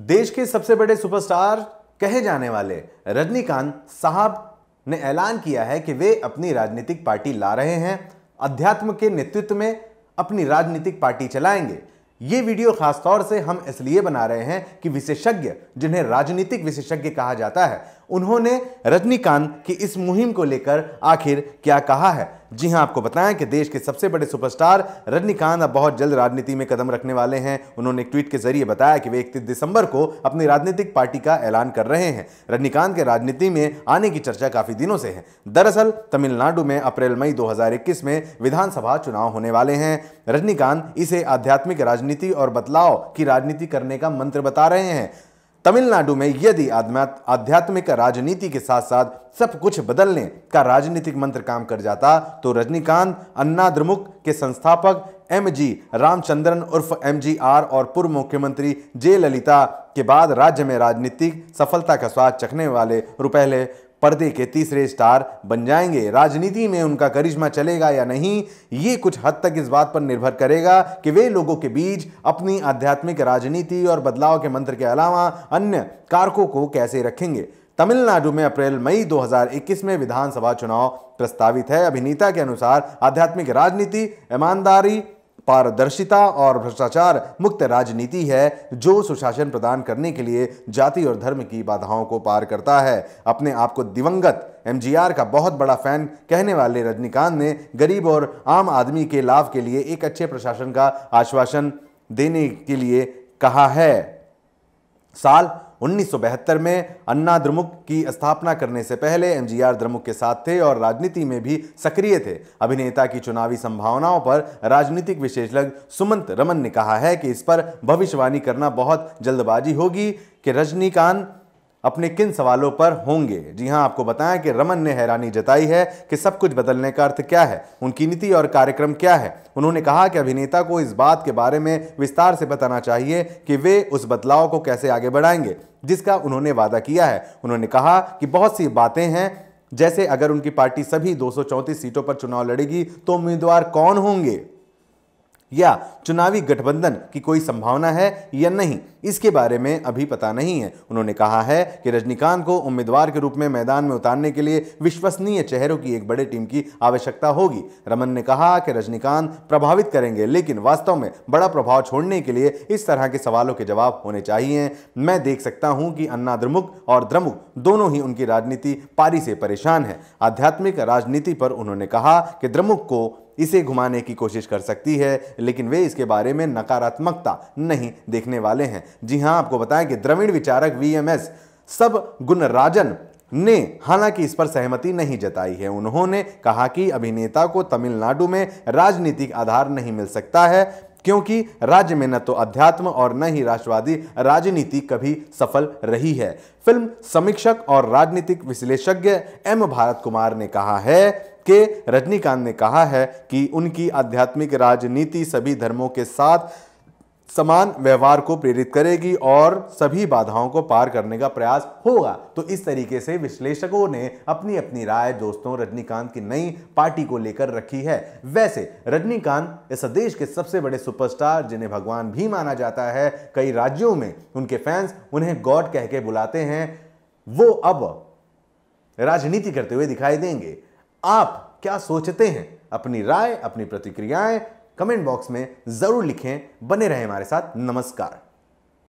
देश के सबसे बड़े सुपरस्टार कहे जाने वाले रजनीकांत साहब ने ऐलान किया है कि वे अपनी राजनीतिक पार्टी ला रहे हैं अध्यात्म के नेतृत्व में अपनी राजनीतिक पार्टी चलाएंगे ये वीडियो खासतौर से हम इसलिए बना रहे हैं कि विशेषज्ञ जिन्हें राजनीतिक विशेषज्ञ कहा जाता है उन्होंने रजनीकांत की इस मुहिम को लेकर आखिर क्या कहा है जी हाँ आपको बताएं कि देश के सबसे बड़े सुपरस्टार रजनीकांत अब बहुत जल्द राजनीति में कदम रखने वाले हैं उन्होंने एक ट्वीट के जरिए बताया कि वे इकतीस दिसंबर को अपनी राजनीतिक पार्टी का ऐलान कर रहे हैं रजनीकांत के राजनीति में आने की चर्चा काफ़ी दिनों से है दरअसल तमिलनाडु में अप्रैल मई दो में विधानसभा चुनाव होने वाले हैं रजनीकांत इसे आध्यात्मिक राजनीति और बदलाव की राजनीति करने का मंत्र बता रहे हैं तमिलनाडु में यदि आध्यात्मिक राजनीति के साथ साथ सब कुछ बदलने का राजनीतिक मंत्र काम कर जाता तो रजनीकांत अन्ना द्रमुक के संस्थापक एम जी रामचंद्रन उर्फ एम जी आर और पूर्व मुख्यमंत्री जे ललिता के बाद राज्य में राजनीतिक सफलता का स्वाद चखने वाले रुपहले पर्दे के तीसरे स्टार बन जाएंगे राजनीति में उनका करिश्मा चलेगा या नहीं ये कुछ हद तक इस बात पर निर्भर करेगा कि वे लोगों के बीच अपनी आध्यात्मिक राजनीति और बदलाव के मंत्र के अलावा अन्य कारकों को कैसे रखेंगे तमिलनाडु में अप्रैल मई 2021 में विधानसभा चुनाव प्रस्तावित है अभिनेता के अनुसार आध्यात्मिक राजनीति ईमानदारी पारदर्शिता और भ्रष्टाचार मुक्त राजनीति है जो सुशासन प्रदान करने के लिए जाति और धर्म की बाधाओं को पार करता है अपने आप को दिवंगत एमजीआर का बहुत बड़ा फैन कहने वाले रजनीकांत ने गरीब और आम आदमी के लाभ के लिए एक अच्छे प्रशासन का आश्वासन देने के लिए कहा है साल उन्नीस में अन्ना द्रमुक की स्थापना करने से पहले एमजीआर द्रमुक के साथ थे और राजनीति में भी सक्रिय थे अभिनेता की चुनावी संभावनाओं पर राजनीतिक विशेषज्ञ सुमंत रमन ने कहा है कि इस पर भविष्यवाणी करना बहुत जल्दबाजी होगी कि रजनीकांत अपने किन सवालों पर होंगे जी हां आपको बताएं कि रमन ने हैरानी जताई है कि सब कुछ बदलने का अर्थ क्या है उनकी नीति और कार्यक्रम क्या है उन्होंने कहा कि अभिनेता को इस बात के बारे में विस्तार से बताना चाहिए कि वे उस बदलाव को कैसे आगे बढ़ाएंगे जिसका उन्होंने वादा किया है उन्होंने कहा कि बहुत सी बातें हैं जैसे अगर उनकी पार्टी सभी दो सीटों पर चुनाव लड़ेगी तो उम्मीदवार कौन होंगे या चुनावी गठबंधन की कोई संभावना है या नहीं इसके बारे में अभी पता नहीं है उन्होंने कहा है कि रजनीकांत को उम्मीदवार के रूप में मैदान में उतारने के लिए विश्वसनीय चेहरों की एक बड़े टीम की आवश्यकता होगी रमन ने कहा कि रजनीकांत प्रभावित करेंगे लेकिन वास्तव में बड़ा प्रभाव छोड़ने के लिए इस तरह के सवालों के जवाब होने चाहिए मैं देख सकता हूं कि अन्ना द्रमुक और द्रमुक दोनों ही उनकी राजनीति पारी से परेशान है आध्यात्मिक राजनीति पर उन्होंने कहा कि द्रमुक को इसे घुमाने की कोशिश कर सकती है लेकिन वे इसके बारे में नकारात्मकता नहीं देखने वाले हैं जी हाँ आपको बताएं कि द्रविड़ विचारक वीएमएस सब गुणराजन ने हालांकि इस पर सहमति नहीं जताई है उन्होंने कहा कि अभिनेता को तमिलनाडु में राजनीतिक आधार नहीं मिल सकता है क्योंकि राज्य में न तो अध्यात्म और न ही राष्ट्रवादी राजनीति कभी सफल रही है फिल्म समीक्षक और राजनीतिक विश्लेषज्ञ एम भारत कुमार ने कहा है के रजनीकांत ने कहा है कि उनकी आध्यात्मिक राजनीति सभी धर्मों के साथ समान व्यवहार को प्रेरित करेगी और सभी बाधाओं को पार करने का प्रयास होगा तो इस तरीके से विश्लेषकों ने अपनी अपनी राय दोस्तों रजनीकांत की नई पार्टी को लेकर रखी है वैसे रजनीकांत इस देश के सबसे बड़े सुपरस्टार जिन्हें भगवान भी माना जाता है कई राज्यों में उनके फैंस उन्हें गॉड कह के बुलाते हैं वो अब राजनीति करते हुए दिखाई देंगे आप क्या सोचते हैं अपनी राय अपनी प्रतिक्रियाएं कमेंट बॉक्स में ज़रूर लिखें बने रहें हमारे साथ नमस्कार